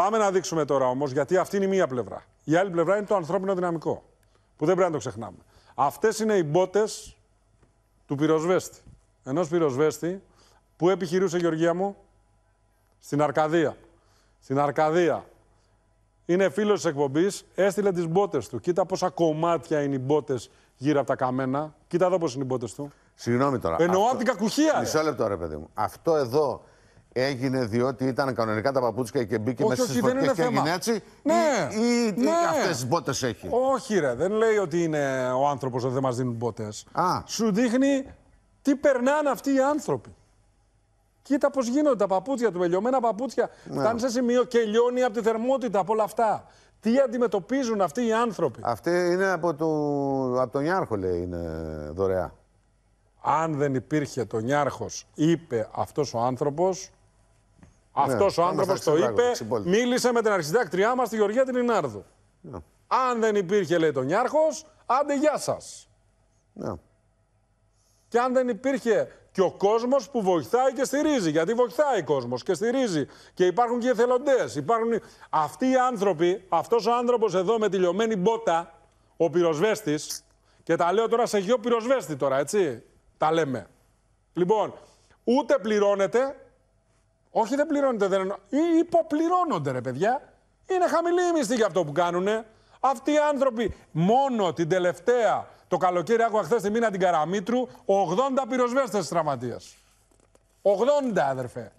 Πάμε να δείξουμε τώρα όμως, γιατί αυτή είναι η μία πλευρά. Η άλλη πλευρά είναι το ανθρώπινο δυναμικό. Που δεν πρέπει να το ξεχνάμε. Αυτές είναι οι μπότες του πυροσβέστη. Ενός πυροσβέστη που επιχειρούσε, Γεωργία μου, στην Αρκαδία. Στην Αρκαδία. Είναι φίλος της εκπομπής, έστειλε τις μπότες του. Κοίτα πόσα κομμάτια είναι οι μπότες γύρω από τα καμένα. Κοίτα εδώ πώς είναι οι μπότες του. Συγγνώμη τώρα. Εννοώ από την κακουχία. Μισό λεπτό, ρε παιδί μου. Αυτό εδώ Έγινε διότι ήταν κανονικά τα παπούτσια και μπήκε μέσα στι φωτιές και έγινε έτσι. Ναι, ή, ή, ναι. αυτές τις μπότες έχει. Όχι, ρε, δεν λέει ότι είναι ο άνθρωπος ότι δεν μας δίνουν μπότες. Σου δείχνει τι περνάνε αυτοί οι άνθρωποι. Κοίτα πώς γίνονται τα παπούτσια του, ελιωμένα παπούτσια. Ναι. Φτάνει σε σημείο και λιώνει από τη θερμότητα, από όλα αυτά. Τι αντιμετωπίζουν αυτοί οι άνθρωποι. Αυτή είναι από, το... από τον Νιάρχο, λέει, είναι δωρεά. Αν δεν υπήρχε τον Νιάρχος, είπε αυτός ο άνθρωπος. Ναι, αυτός ο άνθρωπος το είπε, μίλησε με την αρχιτεκτριά μας, τη Γεωργία Τρινάρδου. Ναι. Αν δεν υπήρχε, λέει τον Νιάρχος, άντε γεια σας. Ναι. Και αν δεν υπήρχε και ο κόσμος που βοηθάει και στηρίζει. Γιατί βοηθάει ο κόσμος και στηρίζει. Και υπάρχουν και εθελοντές. Υπάρχουν... Αυτοί οι άνθρωποι, αυτός ο άνθρωπος εδώ με τη λιωμένη μπότα, ο πυροσβέστης, και τα λέω τώρα σε γιο πυροσβέστη τώρα, έτσι. Τα λέμε. Λοιπόν, ούτε πληρώνεται, όχι, δεν πληρώνεται, Δεν... εννοώ. μισθή για αυτό που κάνουν. Αυτοί οι άνθρωποι μόνο την τελευταία, το καλοκαίρι, άκουγα χθες τη μήνα την Καραμίτρου, 80 πυροσβέστε τραυματίε. 80, αδερφέ.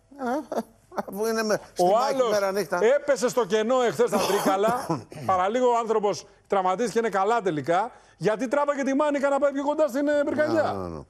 Αφού είναι Ο άλλο έπεσε στο κενό εχθές τα τρίκαλα. Παραλίγο ο άνθρωπος τραυματίστηκε, είναι καλά τελικά. Γιατί τράβαγε τη μάνικα να πάει πιο κοντά στην ε, πυρκαγιά.